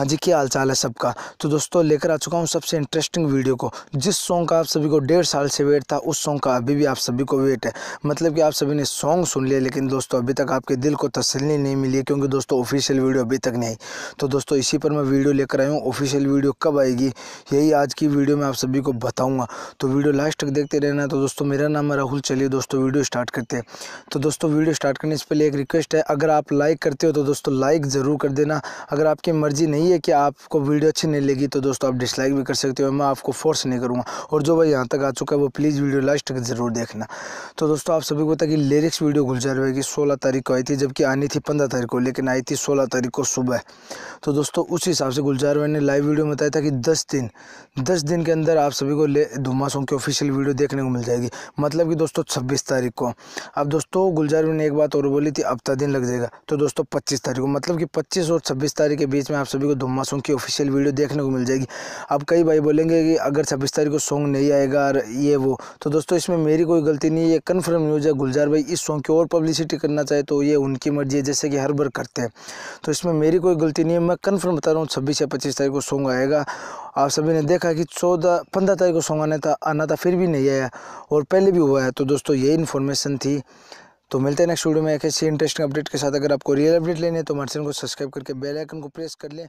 हाँ जी क्या हाल चाल है सबका तो दोस्तों लेकर आ चुका हूँ सबसे इंटरेस्टिंग वीडियो को जिस सॉन्ग का आप सभी को डेढ़ साल से वेट था उस सॉन्ग का अभी भी आप सभी को वेट है मतलब कि आप सभी ने सॉन्ग सुन लिया लेकिन दोस्तों अभी तक आपके दिल को तसली नहीं मिली क्योंकि दोस्तों ऑफिशियल वीडियो अभी तक नहीं आई तो दोस्तों इसी पर मैं वीडियो लेकर आया हूँ ऑफिशियल वीडियो कब आएगी यही आज की वीडियो में आप सभी को बताऊँगा तो वीडियो लास्ट तक देखते रहना तो दोस्तों मेरा नाम है राहुल चलिए दोस्तों वीडियो स्टार्ट करते हैं तो दोस्तों वीडियो स्टार्ट करने से पहले एक रिक्वेस्ट है अगर आप लाइक करते हो तो दोस्तों लाइक ज़रूर कर देना अगर आपकी मर्ज़ी नहीं है कि आपको वीडियो अच्छी नहीं लगी तो दोस्तों आप डिसलाइक भी कर सकते हो मैं आपको फोर्स नहीं करूँगा और जो भाई यहाँ तक आ चुका है वो प्लीज़ वीडियो लास्ट तक ज़रूर देखना तो दोस्तों आप सभी को पता कि लिरिक्स वीडियो गुलजार भाई की सोलह तारीख को आई थी जबकि आनी थी पंद्रह तारीख को लेकिन आई थी सोलह तारीख को सुबह तो दोस्तों उस हिसाब से गुलजार भाई ने लाइव वीडियो बताया था कि दस दिन दस दिन के अंदर आप सभी को ले धुमा सॉन्ग की ऑफिशियल वीडियो देखने को मिल जाएगी मतलब कि दोस्तों छब्बीस तारीख को अब दोस्तों गुलजार भाई ने एक बात और बोली थी अब दिन लग जाएगा तो दोस्तों पच्चीस तारीख को मतलब कि पच्चीस और छब्बीस तारीख के बीच में आप सभी को धुम्मा सॉन्ग की ऑफिशियल वीडियो देखने को मिल जाएगी अब कई भाई बोलेंगे कि अगर छब्बीस तारीख को सॉन्ग नहीं आएगा और ये वो तो दोस्तों इसमें मेरी कोई गलती नहीं है ये कन्फर्म न्यूज़ है गुलजार भाई इस सॉन्ग की और पब्लिसिटी करना चाहे तो ये उनकी मर्जी है जैसे कि हर बार करते हैं तो इसमें मेरी कोई गलती नहीं है मैं कन्फर्म बता रहा हूँ छब्बीस या पच्चीस तारीख को सॉन्ग आएगा आप सभी ने देखा कि चौदह पंद्रह तारीख को सॉन्ग आने था आना था फिर भी नहीं आया और पहले भी हुआ है तो दोस्तों ये इन्फॉर्मेशन थी तो मिलते हैं नेक्स्ट वीडियो में एक ऐसी इंटरेस्टिंग अपडेट के साथ अगर आपको रियल अपडेट लेने तो हमारे चैनल को सब्सक्राइब करके बेल आइकन को प्रेस कर लें